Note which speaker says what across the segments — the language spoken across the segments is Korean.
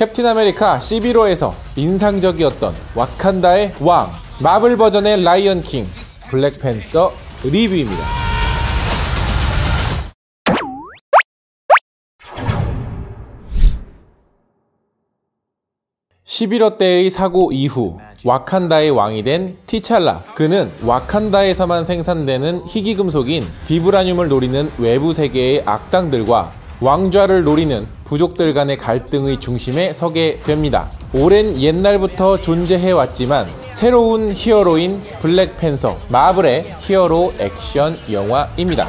Speaker 1: 캡틴 아메리카 1 1호에서 인상적이었던 와칸다의 왕, 마블 버전의 라이언 킹, 블랙팬서 리뷰입니다. 11호 때의 사고 이후 와칸다의 왕이 된 티찰라. 그는 와칸다에서만 생산되는 희귀금속인 비브라늄을 노리는 외부 세계의 악당들과 왕좌를 노리는 부족들 간의 갈등의 중심에 서게 됩니다. 오랜 옛날부터 존재해왔지만 새로운 히어로인 블랙팬서 마블의 히어로 액션 영화입니다.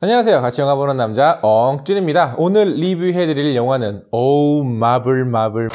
Speaker 1: 안녕하세요. 같이 영화 보는 남자 엉준입니다. 오늘 리뷰해드릴 영화는 오우 마블 마블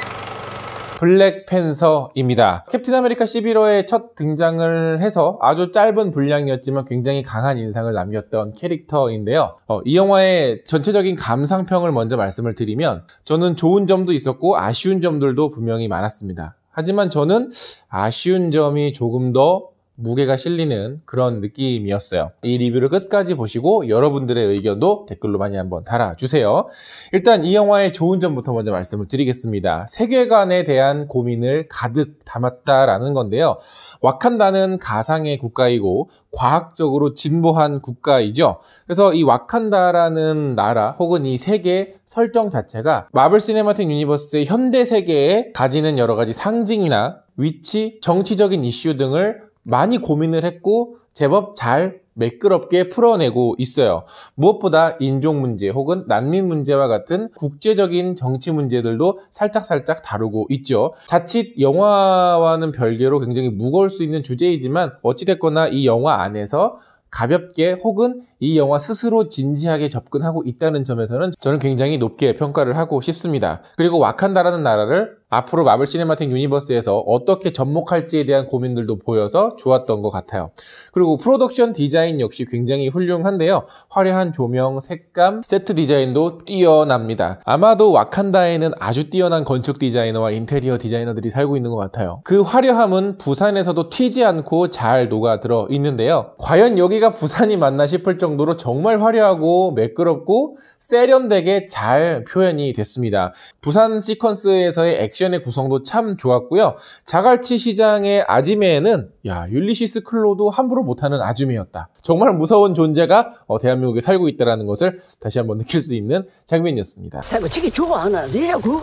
Speaker 1: 블랙팬서입니다. 캡틴 아메리카 1 1호의첫 등장을 해서 아주 짧은 분량이었지만 굉장히 강한 인상을 남겼던 캐릭터인데요. 어, 이 영화의 전체적인 감상평을 먼저 말씀을 드리면 저는 좋은 점도 있었고 아쉬운 점들도 분명히 많았습니다. 하지만 저는 아쉬운 점이 조금 더 무게가 실리는 그런 느낌이었어요. 이 리뷰를 끝까지 보시고 여러분들의 의견도 댓글로 많이 한번 달아주세요. 일단 이 영화의 좋은 점부터 먼저 말씀을 드리겠습니다. 세계관에 대한 고민을 가득 담았다라는 건데요. 와칸다는 가상의 국가이고 과학적으로 진보한 국가이죠. 그래서 이 와칸다라는 나라 혹은 이 세계 설정 자체가 마블 시네마틱 유니버스의 현대 세계에 가지는 여러 가지 상징이나 위치, 정치적인 이슈 등을 많이 고민을 했고 제법 잘 매끄럽게 풀어내고 있어요. 무엇보다 인종 문제 혹은 난민 문제와 같은 국제적인 정치 문제들도 살짝살짝 다루고 있죠. 자칫 영화와는 별개로 굉장히 무거울 수 있는 주제이지만 어찌됐거나 이 영화 안에서 가볍게 혹은 이 영화 스스로 진지하게 접근하고 있다는 점에서는 저는 굉장히 높게 평가를 하고 싶습니다. 그리고 와칸다라는 나라를 앞으로 마블 시네마틱 유니버스에서 어떻게 접목할지에 대한 고민들도 보여서 좋았던 것 같아요. 그리고 프로덕션 디자인 역시 굉장히 훌륭한데요. 화려한 조명, 색감, 세트 디자인도 뛰어납니다. 아마도 와칸다에는 아주 뛰어난 건축 디자이너와 인테리어 디자이너들이 살고 있는 것 같아요. 그 화려함은 부산에서도 튀지 않고 잘 녹아들어 있는데요. 과연 여기가 부산이 맞나 싶을 정도 로 정도로 정말 화려하고 매끄럽고 세련되게 잘 표현이 됐습니다. 부산 시퀀스에서의 액션의 구성도 참 좋았고요. 자갈치 시장의 아지메는야 율리시스 클로도 함부로 못하는 아줌메였다 정말 무서운 존재가 어, 대한민국에 살고 있다는 것을 다시 한번 느낄 수 있는 장면이었습니다. 살고 책이 좋아하나? 내라고?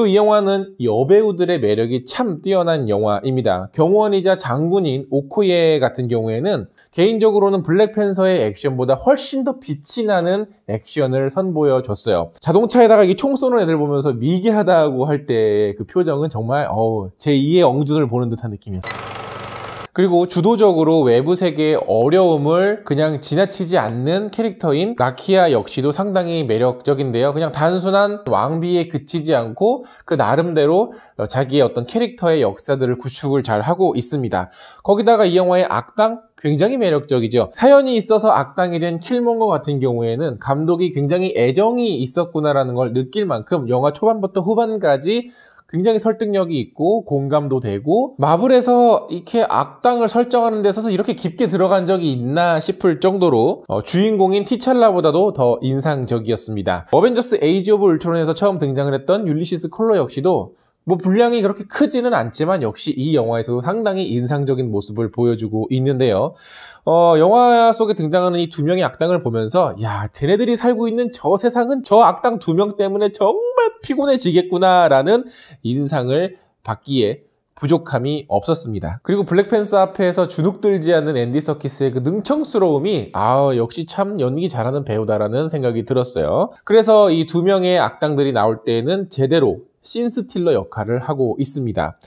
Speaker 1: 또이 영화는 여배우들의 매력이 참 뛰어난 영화입니다. 경호원이자 장군인 오코예 같은 경우에는 개인적으로는 블랙팬서의 액션보다 훨씬 더 빛이 나는 액션을 선보여 줬어요. 자동차에다가 이총 쏘는 애들 보면서 미개하다고 할 때 그 표정은 정말 어우 제2의 엉준을 보는 듯한 느낌이었어요. 그리고 주도적으로 외부 세계의 어려움을 그냥 지나치지 않는 캐릭터인 나키아 역시도 상당히 매력적인데요. 그냥 단순한 왕비에 그치지 않고 그 나름대로 어, 자기의 어떤 캐릭터의 역사들을 구축을 잘 하고 있습니다. 거기다가 이 영화의 악당 굉장히 매력적이죠. 사연이 있어서 악당이 된 킬몽거 같은 경우에는 감독이 굉장히 애정이 있었구나라는 걸 느낄 만큼 영화 초반부터 후반까지 굉장히 설득력이 있고 공감도 되고 마블에서 이렇게 악당을 설정하는 데 있어서 이렇게 깊게 들어간 적이 있나 싶을 정도로 어, 주인공인 티찰라보다도 더 인상적이었습니다. 어벤져스 에이지 오브 울트론에서 처음 등장을 했던 율리시스 콜러 역시도 뭐 분량이 그렇게 크지는 않지만 역시 이 영화에서도 상당히 인상적인 모습을 보여주고 있는데요. 어, 영화 속에 등장하는 이 두 명의 악당을 보면서 야, 쟤네들이 살고 있는 저 세상은 저 악당 두 명 때문에 정말 피곤해지겠구나라는 인상을 받기에 부족함이 없었습니다. 그리고 블랙팬스 앞에서 주눅들지 않는 앤디 서키스의 그 능청스러움이 아 역시 참 연기 잘하는 배우다라는 생각이 들었어요. 그래서 이 두 명의 악당들이 나올 때에는 제대로 신스틸러 역할을 하고 있습니다.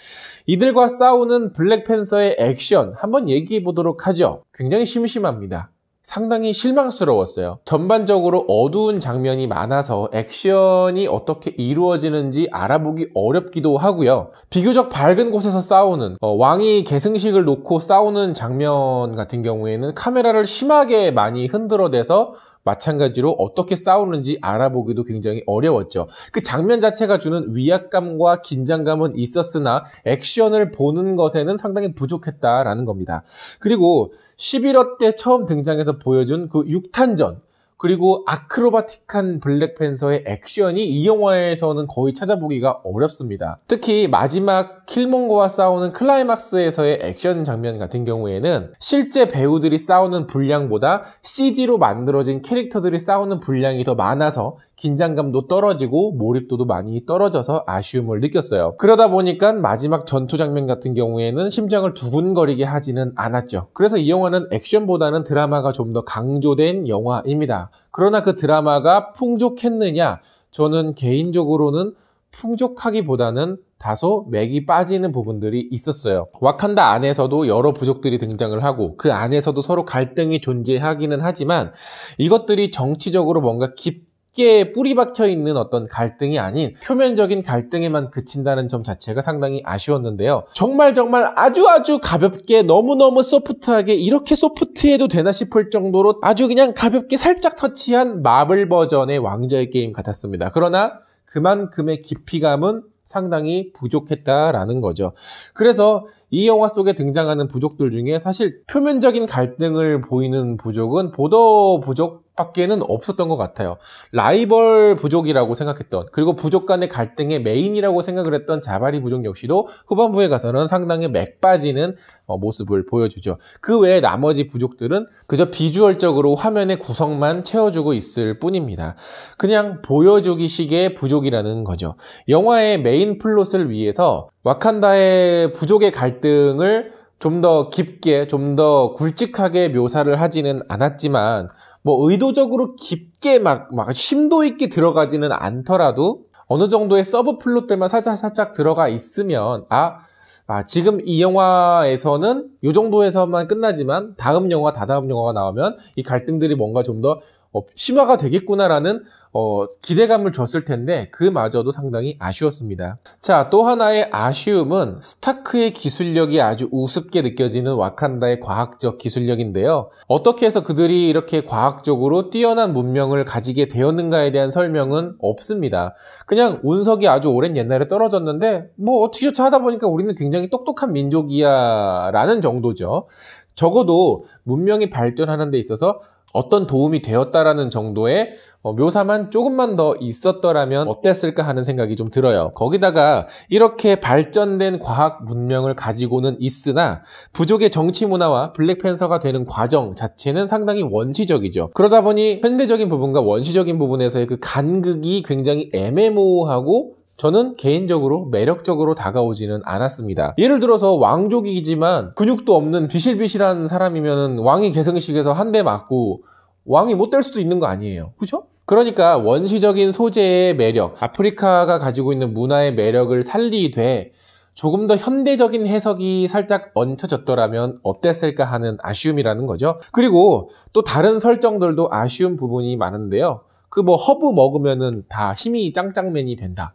Speaker 1: 이들과 싸우는 블랙팬서의 액션 한번 얘기해 보도록 하죠. 굉장히 심심합니다. 상당히 실망스러웠어요. 전반적으로 어두운 장면이 많아서 액션이 어떻게 이루어지는지 알아보기 어렵기도 하고요. 비교적 밝은 곳에서 싸우는 어, 왕이 계승식을 놓고 싸우는 장면 같은 경우에는 카메라를 심하게 많이 흔들어대서 마찬가지로 어떻게 싸우는지 알아보기도 굉장히 어려웠죠. 그 장면 자체가 주는 위압감과 긴장감은 있었으나 액션을 보는 것에는 상당히 부족했다라는 겁니다. 그리고 1 1월때 처음 등장해서 보여준 그 6탄전 그리고 아크로바틱한 블랙팬서의 액션이 이 영화에서는 거의 찾아보기가 어렵습니다. 특히 마지막 킬몽고와 싸우는 클라이막스에서의 액션 장면 같은 경우에는 실제 배우들이 싸우는 분량보다 CG로 만들어진 캐릭터들이 싸우는 분량이 더 많아서 긴장감도 떨어지고 몰입도도 많이 떨어져서 아쉬움을 느꼈어요. 그러다 보니까 마지막 전투 장면 같은 경우에는 심장을 두근거리게 하지는 않았죠. 그래서 이 영화는 액션보다는 드라마가 좀 더 강조된 영화입니다. 그러나 그 드라마가 풍족했느냐? 저는 개인적으로는 풍족하기보다는 다소 맥이 빠지는 부분들이 있었어요. 와칸다 안에서도 여러 부족들이 등장을 하고 그 안에서도 서로 갈등이 존재하기는 하지만 이것들이 정치적으로 뭔가 깊 깊게 뿌리 박혀 있는 어떤 갈등이 아닌 표면적인 갈등에만 그친다는 점 자체가 상당히 아쉬웠는데요. 정말 정말 아주 아주 가볍게 너무너무 소프트하게 이렇게 소프트해도 되나 싶을 정도로 아주 그냥 가볍게 살짝 터치한 마블 버전의 왕자의 게임 같았습니다. 그러나 그만큼의 깊이감은 상당히 부족했다라는 거죠. 그래서 이 영화 속에 등장하는 부족들 중에 사실 표면적인 갈등을 보이는 부족은 보더 부족 밖에는 없었던 것 같아요. 라이벌 부족이라고 생각했던 그리고 부족 간의 갈등의 메인이라고 생각을 했던 자바리 부족 역시도 후반부에 가서는 상당히 맥 빠지는 어, 모습을 보여주죠. 그 외에 나머지 부족들은 그저 비주얼적으로 화면의 구성만 채워주고 있을 뿐입니다. 그냥 보여주기식의 부족이라는 거죠. 영화의 메인 플롯을 위해서 와칸다의 부족의 갈등을 좀더 깊게, 좀 더 굵직하게 묘사를 하지는 않았지만, 뭐 의도적으로 깊게 막, 막 심도 있게 들어가지는 않더라도, 어느 정도의 서브 플롯들만 살짝살짝 들어가 있으면, 아, 아, 지금 이 영화에서는 이 정도에서만 끝나지만 다음 영화, 다다음 영화가 나오면 이 갈등들이 뭔가 좀더 어, 심화가 되겠구나라는 어, 기대감을 줬을 텐데 그마저도 상당히 아쉬웠습니다. 자, 또 하나의 아쉬움은 스타크의 기술력이 아주 우습게 느껴지는 와칸다의 과학적 기술력인데요. 어떻게 해서 그들이 이렇게 과학적으로 뛰어난 문명을 가지게 되었는가에 대한 설명은 없습니다. 그냥 운석이 아주 오랜 옛날에 떨어졌는데 뭐 어떻게 저차 하다 보니까 우리는 굉장히 똑똑한 민족이야 라는 정도죠. 적어도 문명이 발전하는 데 있어서 어떤 도움이 되었다라는 정도의 어, 묘사만 조금만 더 있었더라면 어땠을까 하는 생각이 좀 들어요. 거기다가 이렇게 발전된 과학 문명을 가지고는 있으나 부족의 정치 문화와 블랙팬서가 되는 과정 자체는 상당히 원시적이죠. 그러다 보니 현대적인 부분과 원시적인 부분에서의 그 간극이 굉장히 애매모호하고 저는 개인적으로 매력적으로 다가오지는 않았습니다. 예를 들어서 왕족이지만 근육도 없는 비실비실한 사람이면 왕이 계승식에서 한 대 맞고 왕이 못 될 수도 있는 거 아니에요. 그죠? 그러니까 원시적인 소재의 매력, 아프리카가 가지고 있는 문화의 매력을 살리되 조금 더 현대적인 해석이 살짝 얹혀졌더라면 어땠을까 하는 아쉬움이라는 거죠. 그리고 또 다른 설정들도 아쉬운 부분이 많은데요. 그 뭐 허브 먹으면은 다 힘이 짱짱맨이 된다.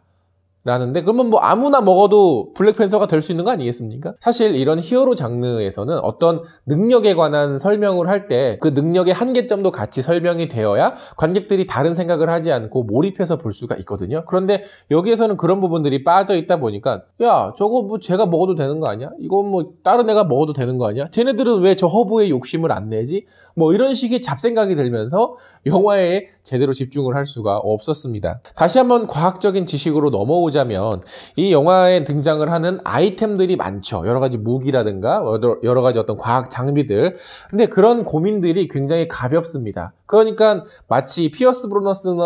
Speaker 1: 라는데 그러면 뭐 아무나 먹어도 블랙팬서가 될 수 있는 거 아니겠습니까? 사실 이런 히어로 장르에서는 어떤 능력에 관한 설명을 할 때 그 능력의 한계점도 같이 설명이 되어야 관객들이 다른 생각을 하지 않고 몰입해서 볼 수가 있거든요. 그런데 여기에서는 그런 부분들이 빠져 있다 보니까 야 저거 뭐 제가 먹어도 되는 거 아니야? 이건 뭐 다른 애가 먹어도 되는 거 아니야? 쟤네들은 왜 저 허브의 욕심을 안 내지? 뭐 이런 식의 잡생각이 들면서 영화에 제대로 집중을 할 수가 없었습니다. 다시 한번 과학적인 지식으로 넘어오 보자면 이 영화에 등장을 하는 아이템들이 많죠. 여러 가지 무기라든가 여러 가지 어떤 과학 장비들. 근데 그런 고민들이 굉장히 가볍습니다. 그러니까 마치 피어스 브로너스는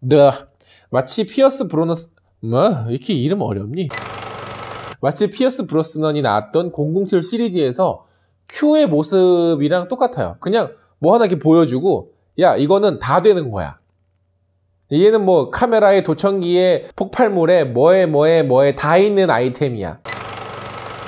Speaker 1: 네, 마치 피어스 브로너스 뭐 이렇게 이름 어렵니? 마치 피어스 브로스넌이 나왔던 007 시리즈에서 Q의 모습이랑 똑같아요. 그냥 뭐 하나 이렇게 보여주고 야 이거는 다 되는 거야. 얘는 뭐 카메라에 도청기에 폭발물에 뭐에 뭐에 뭐에 다 있는 아이템이야.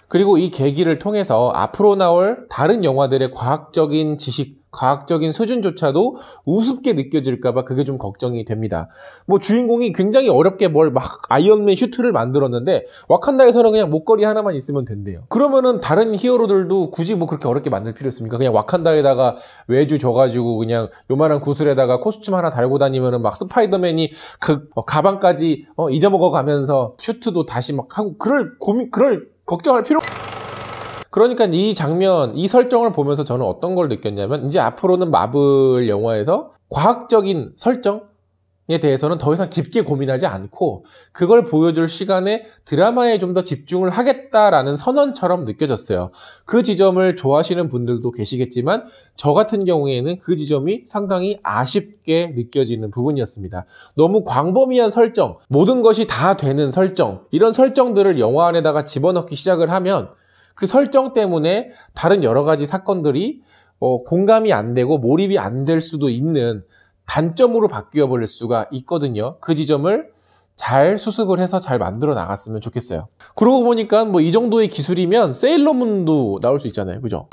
Speaker 1: 그리고 이 계기를 통해서 앞으로 나올 다른 영화들의 과학적인 지식 과학적인 수준조차도 우습게 느껴질까봐 그게 좀 걱정이 됩니다. 뭐 주인공이 굉장히 어렵게 뭘 막 아이언맨 슈트를 만들었는데 와칸다에서는 그냥 목걸이 하나만 있으면 된대요. 그러면은 다른 히어로들도 굳이 뭐 그렇게 어렵게 만들 필요 있습니까? 그냥 와칸다에다가 외주 줘가지고 그냥 요만한 구슬에다가 코스튬 하나 달고 다니면은 막 스파이더맨이 그 어, 가방까지 어 잊어먹어 가면서 슈트도 다시 막 하고 그럴 고민 그럴 걱정할 필요 그러니까 이 장면, 이 설정을 보면서 저는 어떤 걸 느꼈냐면 이제 앞으로는 마블 영화에서 과학적인 설정, 에 대해서는 더 이상 깊게 고민하지 않고 그걸 보여줄 시간에 드라마에 좀 더 집중을 하겠다라는 선언처럼 느껴졌어요. 그 지점을 좋아하시는 분들도 계시겠지만 저 같은 경우에는 그 지점이 상당히 아쉽게 느껴지는 부분이었습니다. 너무 광범위한 설정, 모든 것이 다 되는 설정, 이런 설정들을 영화 안에다가 집어넣기 시작을 하면 그 설정 때문에 다른 여러 가지 사건들이 어, 공감이 안 되고 몰입이 안 될 수도 있는 단점으로 바뀌어 버릴 수가 있거든요. 그 지점을 잘 수습을 해서 잘 만들어 나갔으면 좋겠어요. 그러고 보니까 뭐 이 정도의 기술이면 세일러문도 나올 수 있잖아요. 그죠?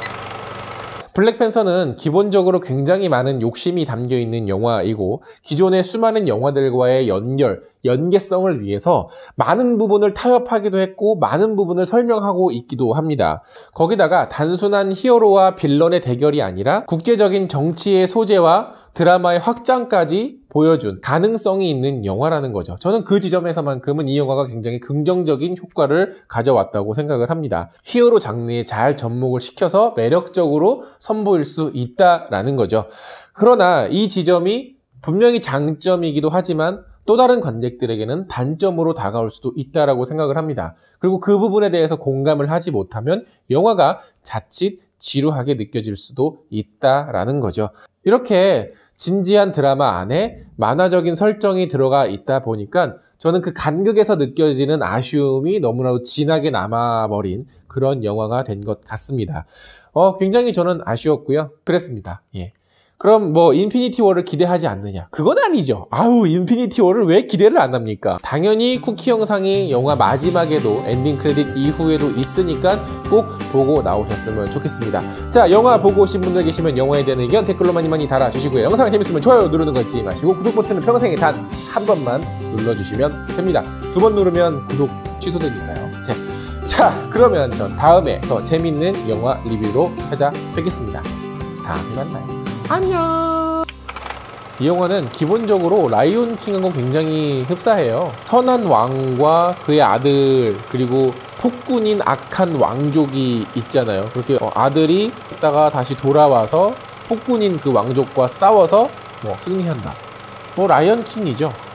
Speaker 1: 블랙팬서는 기본적으로 굉장히 많은 욕심이 담겨 있는 영화이고 기존의 수많은 영화들과의 연결, 연계성을 위해서 많은 부분을 타협하기도 했고 많은 부분을 설명하고 있기도 합니다. 거기다가 단순한 히어로와 빌런의 대결이 아니라 국제적인 정치의 소재와 드라마의 확장까지 보여준 가능성이 있는 영화라는 거죠. 저는 그 지점에서만큼은 이 영화가 굉장히 긍정적인 효과를 가져왔다고 생각을 합니다. 히어로 장르에 잘 접목을 시켜서 매력적으로 선보일 수 있다라는 거죠. 그러나 이 지점이 분명히 장점이기도 하지만 또 다른 관객들에게는 단점으로 다가올 수도 있다라고 생각을 합니다. 그리고 그 부분에 대해서 공감을 하지 못하면 영화가 자칫 지루하게 느껴질 수도 있다라는 거죠. 이렇게 진지한 드라마 안에 만화적인 설정이 들어가 있다 보니까 저는 그 간극에서 느껴지는 아쉬움이 너무나도 진하게 남아버린 그런 영화가 된 것 같습니다. 어, 굉장히 저는 아쉬웠고요. 그랬습니다. 예. 그럼 뭐 인피니티 워를 기대하지 않느냐? 그건 아니죠. 아우 인피니티 워를 왜 기대를 안 합니까? 당연히 쿠키 영상이 영화 마지막에도 엔딩 크레딧 이후에도 있으니까 꼭 보고 나오셨으면 좋겠습니다. 자 영화 보고 오신 분들 계시면 영화에 대한 의견 댓글로 많이 많이 달아주시고요. 영상 재밌으면 좋아요 누르는 거 잊지 마시고 구독 버튼은 평생에 단 한 번만 눌러주시면 됩니다. 두 번 누르면 구독 취소되니까요. 자, 자 그러면 전 다음에 더 재밌는 영화 리뷰로 찾아뵙겠습니다. 다음에 만나요. 안녕 이 영화는 기본적으로 라이온 킹하고 굉장히 흡사해요 선한 왕과 그의 아들 그리고 폭군인 악한 왕족이 있잖아요 그렇게 어, 아들이 있다가 다시 돌아와서 폭군인 그 왕족과 싸워서 뭐 승리한다 뭐 라이언 킹이죠